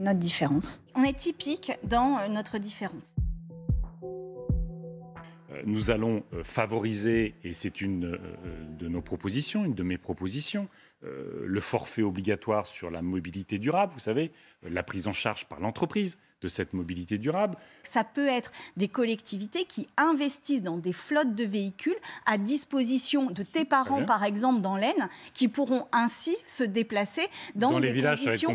notre différence. On est typique dans euh, notre différence. Euh, nous allons euh, favoriser, et c'est une de nos propositions, une de mes propositions, euh, le forfait obligatoire sur la mobilité durable, vous savez, euh, la prise en charge par l'entreprise de cette mobilité durable. Ça peut être des collectivités qui investissent dans des flottes de véhicules à disposition de tes parents, par exemple, dans l'Aisne, qui pourront ainsi se déplacer dans, des villages, conditions,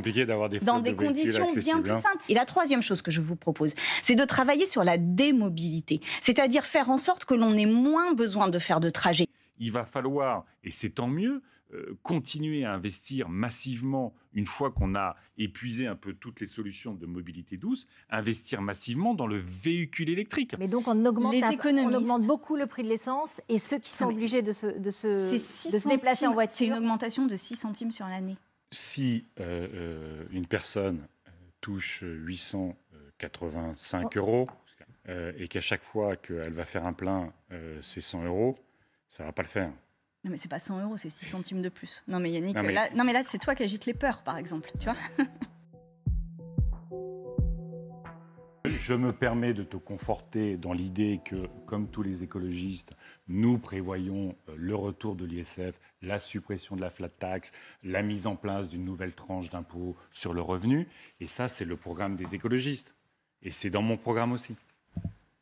dans des conditions bien plus hein. simples. Et la troisième chose que je vous propose, c'est de travailler sur la démobilité, c'est-à-dire faire en sorte que l'on ait moins besoin de faire de trajets. Il va falloir, et c'est tant mieux, euh, continuer à investir massivement une fois qu'on a épuisé un peu toutes les solutions de mobilité douce, investir massivement dans le véhicule électrique. Mais donc on augmente, on augmente beaucoup le prix de l'essence et ceux qui sont obligés de se, de se, de se déplacer en voiture. C'est une augmentation de 6 centimes sur l'année. Si euh, euh, une personne touche 885 euros et qu'à chaque fois qu'elle va faire un plein, c'est 100 euros, ça ne va pas le faire. Non mais c'est pas 100 euros, c'est 6 centimes de plus. Non mais Yannick, non mais... Là, c'est toi qui agites les peurs par exemple, tu vois Je me permets de te conforter dans l'idée que, comme tous les écologistes, nous prévoyons euh, le retour de l'ISF, la suppression de la flat tax, la mise en place d'une nouvelle tranche d'impôt sur le revenu. Et ça, c'est le programme des écologistes. Et c'est dans mon programme aussi.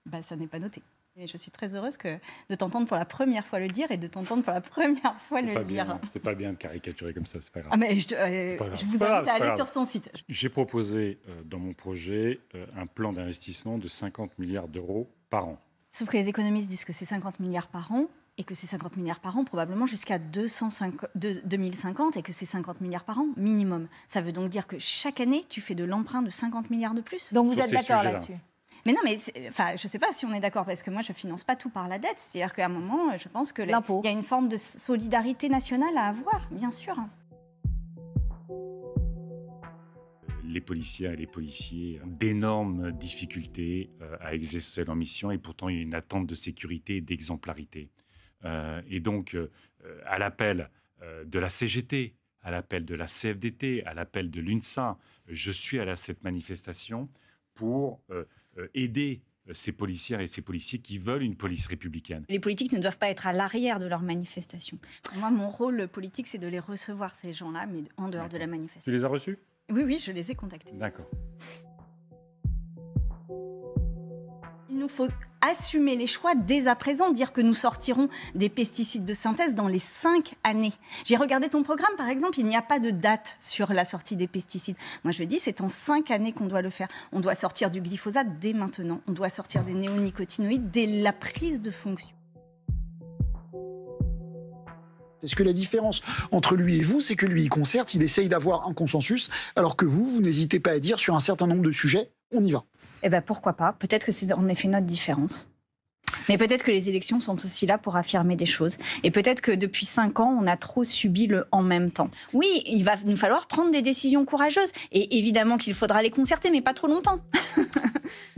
Bah, ça n'est pas noté je suis très heureuse que, de t'entendre pour la première fois le dire et de t'entendre pour la première fois le lire. Hein. C'est pas bien de caricaturer comme ça, c'est pas grave. Ah mais je, euh, vous invite à aller sur son site. J'ai proposé euh, dans mon projet euh, un plan d'investissement de 50 milliards d'euros par an. Sauf que les économistes disent que c'est 50 milliards par an et que c'est 50 milliards par an probablement jusqu'à 2050 et que c'est 50 milliards par an minimum. Ça veut donc dire que chaque année, tu fais de l'emprunt de 50 milliards de plus. Donc vous êtes d'accord là-dessus là dessus mais non, mais enfin, je ne sais pas si on est d'accord, parce que moi, je ne finance pas tout par la dette. C'est-à-dire qu'à un moment, je pense qu'il y a une forme de solidarité nationale à avoir, bien sûr. les policiers et les policiers ont d'énormes difficultés euh, à exercer leur mission et pourtant il y a une attente de sécurité et d'exemplarité. Euh, et donc, euh, à l'appel de la CGT, à l'appel de la CFDT, à l'appel de l'UNSA, je suis à cette manifestation pour euh, euh, aider euh, ces policières et ces policiers qui veulent une police républicaine. Les politiques ne doivent pas être à l'arrière de leurs manifestations. Moi, mon rôle politique, c'est de les recevoir, ces gens-là, mais en dehors de la manifestation. Tu les as reçus Oui, oui, je les ai contactés. D'accord. Il nous faut assumer les choix dès à présent, dire que nous sortirons des pesticides de synthèse dans les cinq années. J'ai regardé ton programme, par exemple, il n'y a pas de date sur la sortie des pesticides. Moi, je dis, c'est en cinq années qu'on doit le faire. On doit sortir du glyphosate dès maintenant. On doit sortir des néonicotinoïdes dès la prise de fonction. Est-ce que la différence entre lui et vous, c'est que lui, il concerte, il essaye d'avoir un consensus, alors que vous, vous n'hésitez pas à dire sur un certain nombre de sujets, on y va eh bien, pourquoi pas Peut-être que c'est en effet notre différence. Mais peut-être que les élections sont aussi là pour affirmer des choses. Et peut-être que depuis cinq ans, on a trop subi le en même temps. Oui, il va nous falloir prendre des décisions courageuses. Et évidemment qu'il faudra les concerter, mais pas trop longtemps.